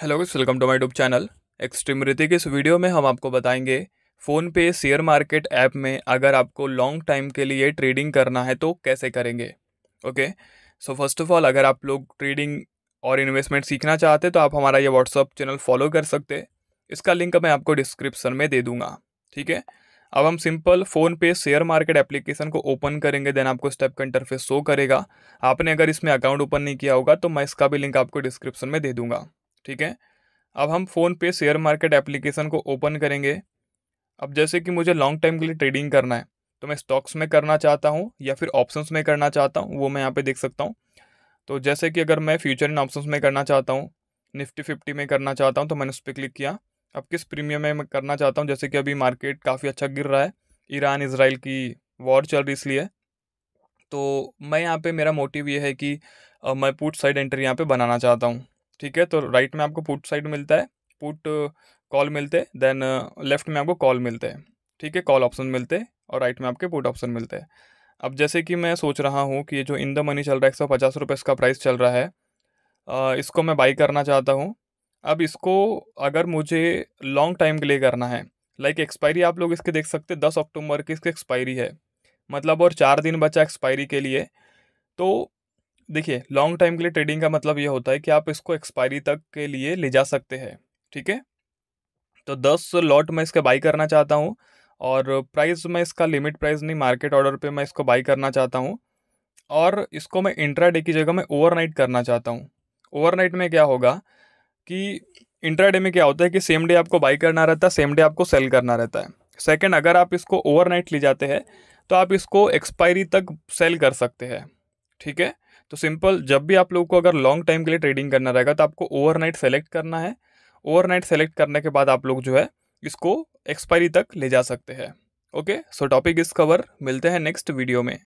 hello welcome to my YouTube channel extreme Hrithik इस video में हम आपको बताएंगे phone PhonePe share market app में अगर आपको लॉन्ग टाइम के लिए ट्रेडिंग करना है तो कैसे करेंगे okay so first of all अगर आप लोग ट्रेडिंग और इन्वेस्टमेंट सीखना चाहते तो आप हमारा ये व्हाट्सअप चैनल फॉलो कर सकते इसका लिंक मैं आपको डिस्क्रिप्सन में दे दूँगा ठीक है अब हम simple PhonePe share market application को ओपन करेंगे देन आपको स्टेप का इंटरफेस शो करेगा आपने अगर इसमें अकाउंट ओपन नहीं किया होगा तो मैं इसका भी लिंक आपको डिस्क्रिप्शन में दे दूँगा ठीक है अब हम PhonePe share market application को ओपन करेंगे अब जैसे कि मुझे लॉन्ग टाइम के लिए ट्रेडिंग करना है तो मैं स्टॉक्स में करना चाहता हूँ या फिर ऑप्शंस में करना चाहता हूँ वो मैं यहाँ पे देख सकता हूँ तो जैसे कि अगर मैं फ्यूचर इन ऑप्शंस में करना चाहता हूँ निफ्टी फिफ्टी में करना चाहता हूँ तो मैंने उस पर क्लिक किया अब किस प्रीमियम में मैं करना चाहता हूँ जैसे कि अभी मार्केट काफ़ी अच्छा गिर रहा है ईरान इसराइल की वॉर चल रही इसलिए तो मैं यहाँ पे मेरा मोटिव ये है कि मैं पुट साइड एंट्री यहाँ पे बनाना चाहता हूँ ठीक है तो राइट में आपको पुट साइड मिलता है पुट कॉल uh, मिलते हैं देन लेफ्ट uh, में आपको कॉल मिलते हैं ठीक है कॉल ऑप्शन मिलते हैं और राइट में आपके पुट ऑप्शन मिलते हैं अब जैसे कि मैं सोच रहा हूँ कि ये जो इन द मनी चल रहा है एक सौ पचास रुपये इसका प्राइस चल रहा है इसको मैं बाई करना चाहता हूँ अब इसको अगर मुझे लॉन्ग टाइम के लिए करना है लाइक like एक्सपायरी आप लोग इसके देख सकते हैं दस अक्टूबर की इसकी एक्सपायरी है मतलब और चार दिन बचा एक्सपायरी के लिए तो देखिए लॉन्ग टाइम के लिए ट्रेडिंग का मतलब ये होता है कि आप इसको एक्सपायरी तक के लिए ले जा सकते हैं ठीक है तो दस लॉट मैं इसका बाई करना चाहता हूँ और प्राइस मैं इसका लिमिट प्राइस नहीं मार्केट ऑर्डर पे मैं इसको बाई करना चाहता हूँ और इसको मैं डे की जगह मैं ओवरनाइट करना चाहता हूँ ओवरनाइट में क्या होगा कि डे में क्या होता है कि सेम डे आपको बाई करना रहता है सेम डे आपको सेल करना रहता है सेकेंड अगर आप इसको ओवरनाइट ले जाते हैं तो आप इसको एक्सपायरी तक सेल कर सकते हैं ठीक है तो सिंपल जब भी आप लोगों को अगर लॉन्ग टाइम के लिए ट्रेडिंग करना रहेगा तो आपको ओवरनाइट सेलेक्ट करना है ओवरनाइट सेलेक्ट करने के बाद आप लोग जो है इसको एक्सपायरी तक ले जा सकते हैं ओके सो टॉपिक इस कवर मिलते हैं नेक्स्ट वीडियो में